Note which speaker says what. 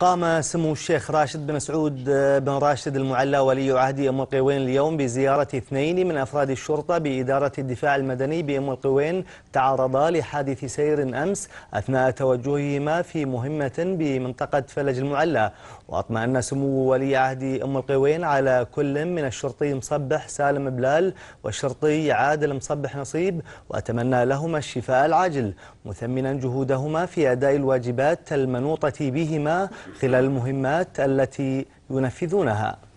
Speaker 1: قام سمو الشيخ راشد بن سعود آه، بن راشد المعلى ولي عهد أم القوين اليوم بزيارة اثنين من أفراد الشرطة بإدارة الدفاع المدني بأم القوين تعرضا لحادث سير أمس أثناء توجههما في مهمة بمنطقة فلج المعلى وأطمأن سمو ولي عهد أم القوين على كل من الشرطي مصبح سالم بلال والشرطي عادل مصبح نصيب وأتمنى لهما الشفاء العاجل مثمنا جهودهما في أداء الواجبات المنوطة بهما خلال المهمات التي ينفذونها